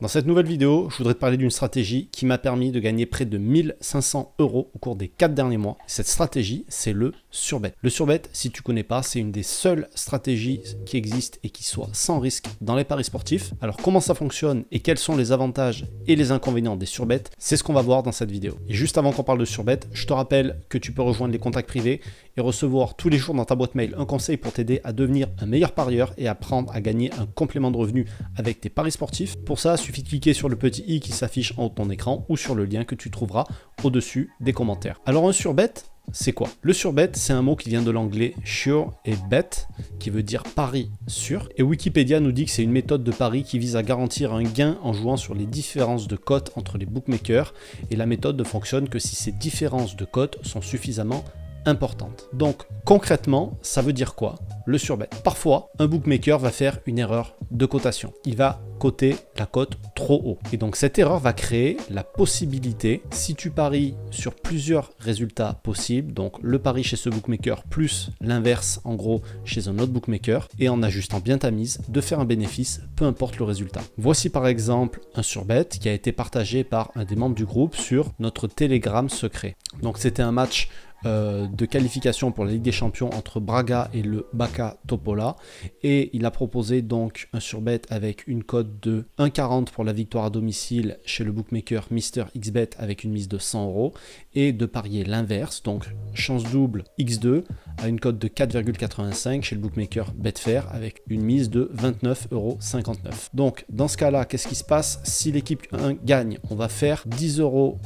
Dans cette nouvelle vidéo, je voudrais te parler d'une stratégie qui m'a permis de gagner près de 1500 euros au cours des quatre derniers mois. Cette stratégie, c'est le surbet. Le surbet, si tu ne connais pas, c'est une des seules stratégies qui existent et qui soit sans risque dans les paris sportifs. Alors comment ça fonctionne et quels sont les avantages et les inconvénients des surbets, c'est ce qu'on va voir dans cette vidéo. Et juste avant qu'on parle de surbet, je te rappelle que tu peux rejoindre les contacts privés et recevoir tous les jours dans ta boîte mail un conseil pour t'aider à devenir un meilleur parieur et apprendre à gagner un complément de revenus avec tes paris sportifs. Pour ça, suffit de cliquer sur le petit i qui s'affiche en haut de ton écran ou sur le lien que tu trouveras au-dessus des commentaires. Alors un surbet, c'est quoi Le surbet, c'est un mot qui vient de l'anglais sure et bet, qui veut dire pari sûr. Et Wikipédia nous dit que c'est une méthode de pari qui vise à garantir un gain en jouant sur les différences de cotes entre les bookmakers. Et la méthode ne fonctionne que si ces différences de cotes sont suffisamment importante. Donc concrètement, ça veut dire quoi Le surbet. Parfois, un bookmaker va faire une erreur de cotation. Il va coter la cote trop haut. Et donc cette erreur va créer la possibilité, si tu paries sur plusieurs résultats possibles, donc le pari chez ce bookmaker plus l'inverse en gros chez un autre bookmaker, et en ajustant bien ta mise, de faire un bénéfice, peu importe le résultat. Voici par exemple un surbet qui a été partagé par un des membres du groupe sur notre Telegram secret. Donc c'était un match euh, de qualification pour la Ligue des Champions entre Braga et le Bacca Topola. Et il a proposé donc un surbet avec une cote de 1,40 pour la victoire à domicile chez le bookmaker Mister Xbet avec une mise de 100 euros et de parier l'inverse, donc chance double X2 à une cote de 4,85 chez le bookmaker Betfair avec une mise de 29,59 euros. Donc dans ce cas-là, qu'est-ce qui se passe Si l'équipe 1 gagne, on va faire 10,41 euros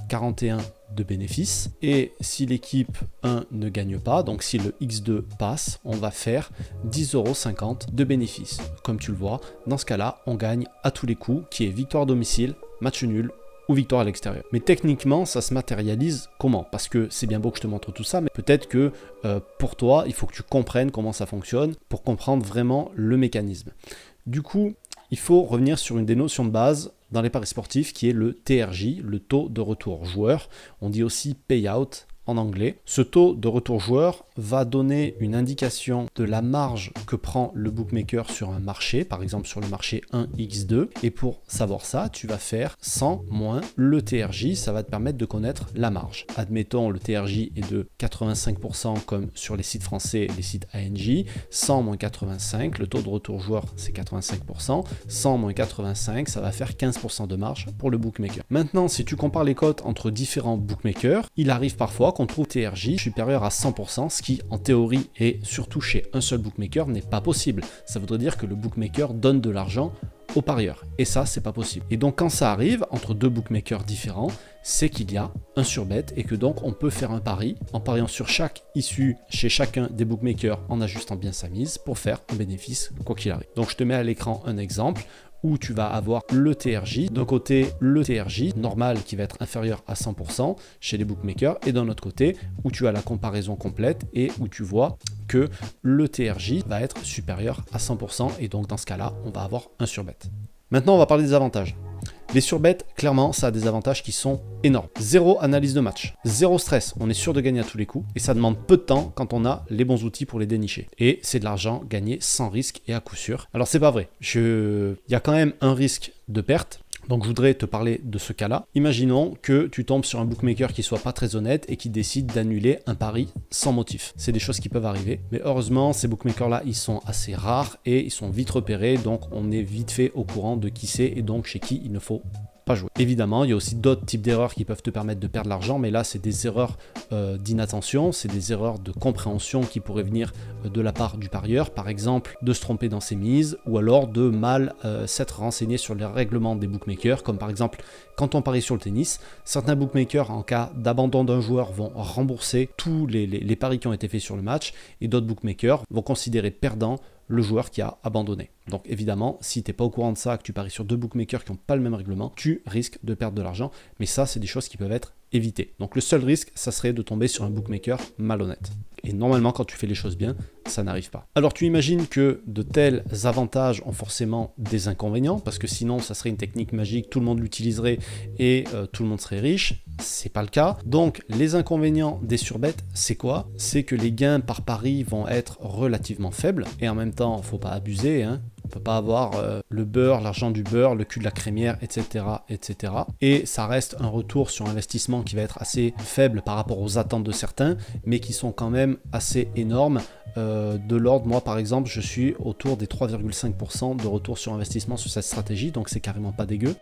de bénéfices. Et si l'équipe 1 ne gagne pas, donc si le X2 passe, on va faire 10,50€ de bénéfices. Comme tu le vois, dans ce cas-là, on gagne à tous les coups, qui est victoire domicile, match nul ou victoire à l'extérieur. Mais techniquement, ça se matérialise comment Parce que c'est bien beau que je te montre tout ça, mais peut-être que euh, pour toi, il faut que tu comprennes comment ça fonctionne pour comprendre vraiment le mécanisme. Du coup, il faut revenir sur une des notions de base dans les paris sportifs qui est le TRJ, le taux de retour joueur. On dit aussi payout en anglais. Ce taux de retour joueur va donner une indication de la marge que prend le bookmaker sur un marché, par exemple sur le marché 1x2. Et pour savoir ça, tu vas faire 100 moins le TRJ, ça va te permettre de connaître la marge. Admettons le TRJ est de 85% comme sur les sites français, les sites ANJ, 100 moins 85, le taux de retour joueur c'est 85%, 100 moins 85, ça va faire 15% de marge pour le bookmaker. Maintenant, si tu compares les cotes entre différents bookmakers, il arrive parfois qu'on trouve TRJ supérieur à 100%, ce qui en théorie et surtout chez un seul bookmaker n'est pas possible. Ça voudrait dire que le bookmaker donne de l'argent au parieur. Et ça, c'est pas possible. Et donc, quand ça arrive entre deux bookmakers différents, c'est qu'il y a un surbête et que donc on peut faire un pari en pariant sur chaque issue chez chacun des bookmakers en ajustant bien sa mise pour faire un bénéfice quoi qu'il arrive. Donc, je te mets à l'écran un exemple où tu vas avoir le TRJ. D'un côté, le TRJ normal qui va être inférieur à 100% chez les bookmakers, et d'un autre côté, où tu as la comparaison complète et où tu vois que le TRJ va être supérieur à 100%, et donc dans ce cas-là, on va avoir un surbet. Maintenant, on va parler des avantages. Les surbêtes, clairement, ça a des avantages qui sont énormes. Zéro analyse de match, zéro stress, on est sûr de gagner à tous les coups et ça demande peu de temps quand on a les bons outils pour les dénicher. Et c'est de l'argent gagné sans risque et à coup sûr. Alors c'est pas vrai, il y a quand même un risque de perte, donc je voudrais te parler de ce cas-là. Imaginons que tu tombes sur un bookmaker qui soit pas très honnête et qui décide d'annuler un pari sans motif. C'est des choses qui peuvent arriver, mais heureusement ces bookmakers-là ils sont assez rares et ils sont vite repérés, donc on est vite fait au courant de qui c'est et donc chez qui il ne faut pas jouer. Évidemment, il y a aussi d'autres types d'erreurs qui peuvent te permettre de perdre l'argent, mais là, c'est des erreurs euh, d'inattention, c'est des erreurs de compréhension qui pourraient venir euh, de la part du parieur, par exemple de se tromper dans ses mises, ou alors de mal euh, s'être renseigné sur les règlements des bookmakers, comme par exemple quand on parie sur le tennis, certains bookmakers, en cas d'abandon d'un joueur, vont rembourser tous les, les paris qui ont été faits sur le match, et d'autres bookmakers vont considérer perdant le joueur qui a abandonné. Donc évidemment, si tu n'es pas au courant de ça, que tu paries sur deux bookmakers qui n'ont pas le même règlement, tu risques de perdre de l'argent. Mais ça, c'est des choses qui peuvent être éviter. Donc le seul risque, ça serait de tomber sur un bookmaker malhonnête. Et normalement, quand tu fais les choses bien, ça n'arrive pas. Alors tu imagines que de tels avantages ont forcément des inconvénients, parce que sinon ça serait une technique magique, tout le monde l'utiliserait et euh, tout le monde serait riche. C'est pas le cas. Donc les inconvénients des surbêtes, c'est quoi C'est que les gains par pari vont être relativement faibles, et en même temps, faut pas abuser, hein, peut pas avoir euh, le beurre, l'argent du beurre, le cul de la crémière, etc., etc. Et ça reste un retour sur investissement qui va être assez faible par rapport aux attentes de certains, mais qui sont quand même assez énormes. Euh, de l'ordre, moi par exemple, je suis autour des 3,5% de retour sur investissement sur cette stratégie, donc c'est carrément pas dégueu.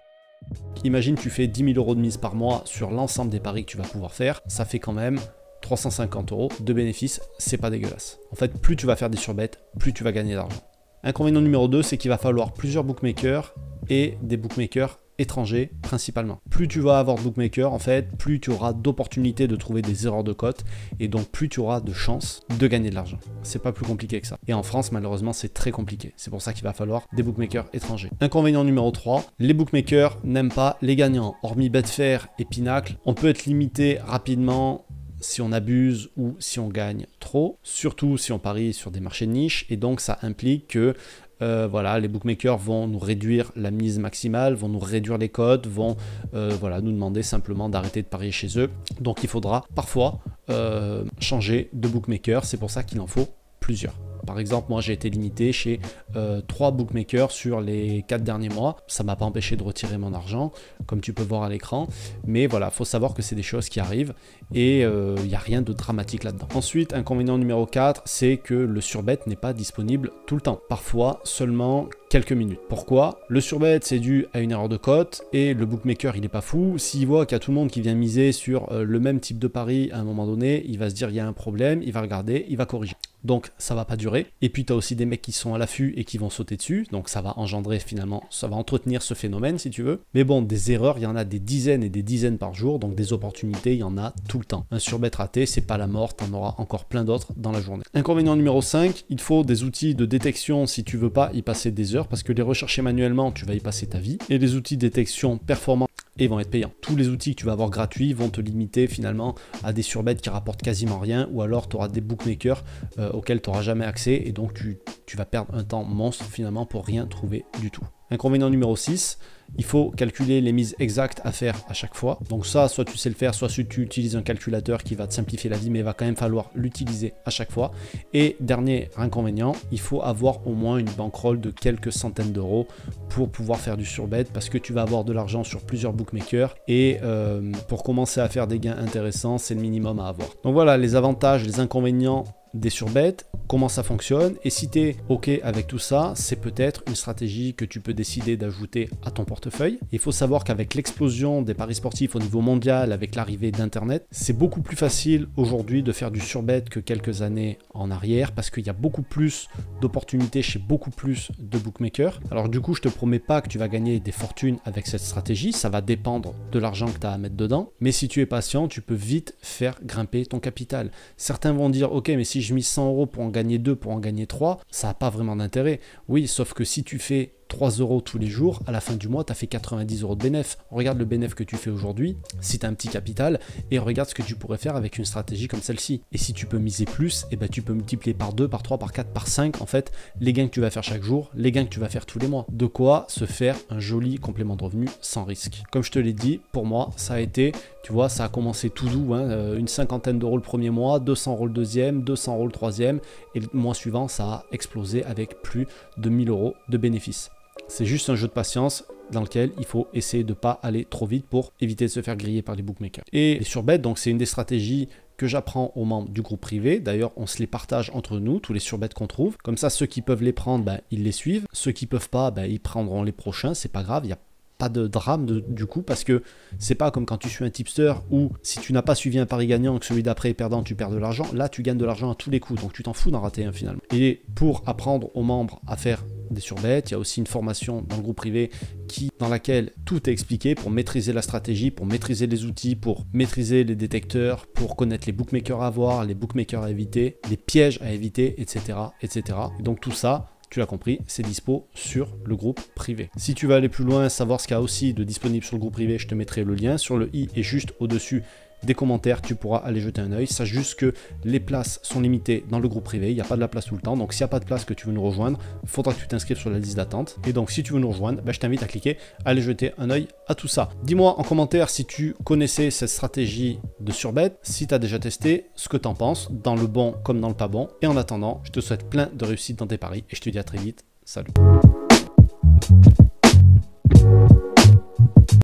Imagine tu fais 10 000 euros de mise par mois sur l'ensemble des paris que tu vas pouvoir faire, ça fait quand même 350 euros de bénéfices, c'est pas dégueulasse. En fait, plus tu vas faire des surbêtes, plus tu vas gagner d'argent. Inconvénient numéro 2, c'est qu'il va falloir plusieurs bookmakers et des bookmakers étrangers principalement. Plus tu vas avoir de bookmakers en fait, plus tu auras d'opportunités de trouver des erreurs de cotes et donc plus tu auras de chances de gagner de l'argent. C'est pas plus compliqué que ça. Et en France, malheureusement, c'est très compliqué. C'est pour ça qu'il va falloir des bookmakers étrangers. Inconvénient numéro 3, les bookmakers n'aiment pas les gagnants. Hormis Betfair et Pinacle, on peut être limité rapidement si on abuse ou si on gagne trop, surtout si on parie sur des marchés de niche, et donc ça implique que euh, voilà, les bookmakers vont nous réduire la mise maximale, vont nous réduire les cotes, vont euh, nous demander simplement d'arrêter de parier chez eux. Donc il faudra parfois euh, changer de bookmaker, c'est pour ça qu'il en faut plusieurs. Par exemple, moi j'ai été limité chez 3 euh, bookmakers sur les 4 derniers mois. Ça m'a pas empêché de retirer mon argent, comme tu peux voir à l'écran. Mais voilà, faut savoir que c'est des choses qui arrivent et il euh, n'y a rien de dramatique là-dedans. Ensuite, inconvénient numéro 4, c'est que le surbet n'est pas disponible tout le temps. Parfois seulement quelques minutes. Pourquoi Le surbet c'est dû à une erreur de cote et le bookmaker il n'est pas fou. S'il voit qu'il y a tout le monde qui vient miser sur euh, le même type de pari à un moment donné, il va se dire il y a un problème, il va regarder, il va corriger. Donc ça va pas durer et puis tu as aussi des mecs qui sont à l'affût et qui vont sauter dessus, donc ça va engendrer finalement, ça va entretenir ce phénomène si tu veux. Mais bon, des erreurs, il y en a des dizaines et des dizaines par jour, donc des opportunités, il y en a tout le temps. Un surbet raté, c'est pas la mort, t'en auras encore plein d'autres dans la journée. Inconvénient numéro 5, il faut des outils de détection si tu veux pas y passer des heures, parce que les rechercher manuellement, tu vas y passer ta vie. Et les outils de détection performants et vont être payants. Tous les outils que tu vas avoir gratuits vont te limiter finalement à des surbêtes qui rapportent quasiment rien ou alors tu auras des bookmakers euh, auxquels tu n'auras jamais accès et donc tu vas perdre un temps monstre finalement pour rien trouver du tout. Inconvénient numéro 6, il faut calculer les mises exactes à faire à chaque fois. Donc ça, soit tu sais le faire, soit tu utilises un calculateur qui va te simplifier la vie, mais il va quand même falloir l'utiliser à chaque fois. Et dernier inconvénient, il faut avoir au moins une bankroll de quelques centaines d'euros pour pouvoir faire du surbête parce que tu vas avoir de l'argent sur plusieurs bookmakers. Et euh, pour commencer à faire des gains intéressants, c'est le minimum à avoir. Donc voilà, les avantages, les inconvénients des surbêtes, comment ça fonctionne. Et si tu es OK avec tout ça, c'est peut-être une stratégie que tu peux décider d'ajouter à ton portefeuille. Il faut savoir qu'avec l'explosion des paris sportifs au niveau mondial, avec l'arrivée d'Internet, c'est beaucoup plus facile aujourd'hui de faire du surbête que quelques années en arrière parce qu'il y a beaucoup plus d'opportunités chez beaucoup plus de bookmakers. Alors du coup, je te promets pas que tu vas gagner des fortunes avec cette stratégie, ça va dépendre de l'argent que tu as à mettre dedans. Mais si tu es patient, tu peux vite faire grimper ton capital. Certains vont dire, OK, mais si je mis 100 euros pour en gagner 2, pour en gagner 3, ça n'a pas vraiment d'intérêt. Oui, sauf que si tu fais 3 euros tous les jours, à la fin du mois, tu as fait 90 euros de bénéf. Regarde le bénéf que tu fais aujourd'hui, si tu as un petit capital, et regarde ce que tu pourrais faire avec une stratégie comme celle-ci. Et si tu peux miser plus, et eh ben tu peux multiplier par 2, par 3, par 4, par 5, en fait, les gains que tu vas faire chaque jour, les gains que tu vas faire tous les mois. De quoi se faire un joli complément de revenu sans risque. Comme je te l'ai dit, pour moi, ça a été, tu vois, ça a commencé tout doux, hein, euh, une cinquantaine d'euros le premier mois, 200 euros le deuxième, 200 euros le troisième, et le mois suivant, ça a explosé avec plus de 1000 euros de bénéfices. C'est juste un jeu de patience dans lequel il faut essayer de ne pas aller trop vite pour éviter de se faire griller par les bookmakers. Et les surbêtes. donc c'est une des stratégies que j'apprends aux membres du groupe privé. D'ailleurs, on se les partage entre nous, tous les surbêtes qu'on trouve. Comme ça, ceux qui peuvent les prendre, ben, ils les suivent. Ceux qui peuvent pas, ben, ils prendront les prochains. C'est pas grave, il n'y a pas de drame du coup, parce que c'est pas comme quand tu suis un tipster où si tu n'as pas suivi un pari gagnant, que celui d'après est perdant, tu perds de l'argent. Là, tu gagnes de l'argent à tous les coups, donc tu t'en fous d'en rater un finalement. Et pour apprendre aux membres à faire des Il y a aussi une formation dans le groupe privé qui, dans laquelle tout est expliqué pour maîtriser la stratégie, pour maîtriser les outils, pour maîtriser les détecteurs, pour connaître les bookmakers à voir, les bookmakers à éviter, les pièges à éviter, etc. etc. donc tout ça, tu l'as compris, c'est dispo sur le groupe privé. Si tu veux aller plus loin, savoir ce qu'il y a aussi de disponible sur le groupe privé, je te mettrai le lien. Sur le i et juste au-dessus, des commentaires, tu pourras aller jeter un oeil. Sache juste que les places sont limitées dans le groupe privé, il n'y a pas de la place tout le temps. Donc s'il n'y a pas de place que tu veux nous rejoindre, il faudra que tu t'inscrives sur la liste d'attente. Et donc si tu veux nous rejoindre, bah, je t'invite à cliquer, à aller jeter un oeil à tout ça. Dis-moi en commentaire si tu connaissais cette stratégie de surbête, si tu as déjà testé, ce que tu en penses, dans le bon comme dans le pas bon. Et en attendant, je te souhaite plein de réussite dans tes paris et je te dis à très vite. Salut.